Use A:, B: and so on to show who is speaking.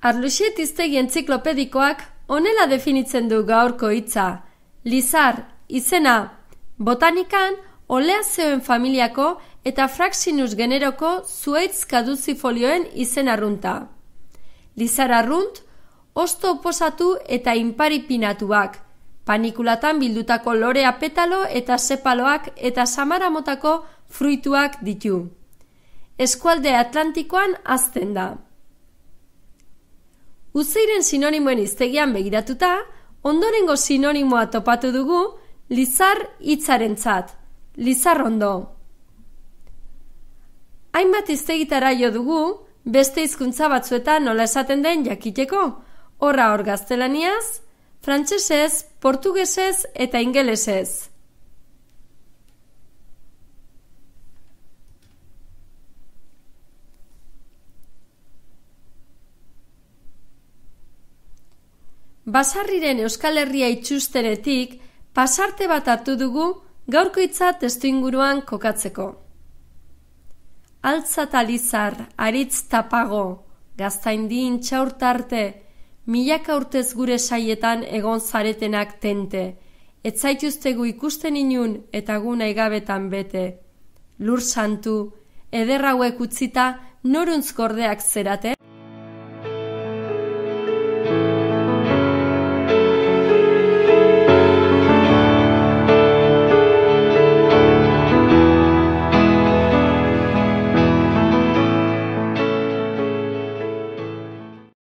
A: Arluxet iztegi entziklopedikoak onela definitzen du gaurko hitza. Lizar, izena, botanikan oleazeoen familiako eta fraxinus generoko zuaitz kaduzifolioen izen arrunta. Lizar arrunt, osto oposatu eta inparipinatuak, panikulatan bildutako lorea petalo eta sepaloak eta samara fruituak ditu. Eskualde Atlantikoan azten da. Uzeiren sinonimoen iztegian begiratuta, ondorengo sinonimoa topatu dugu lizar hitzarentzat. Lizar ondo. Hainbat iztegitara jo dugu, beste hizkuntza batzuetan nola esaten den jakiteko, horra hor gaztelaniaz, frantsesez, portugesez eta ingelesez. Basarriren Euskal Herria itxusteretik, pasarte bat hartu dugu gaurko itza testu inguruan kokatzeko. Altza talizar, aritz tapago, gaztain diin txaurtarte, milaka urtez gure saietan egon zaretenak tente, etzaituztegu ikusten inun eta guna igabetan bete. Lur santu, ederrauek utzita, noruntz gordeak zerate?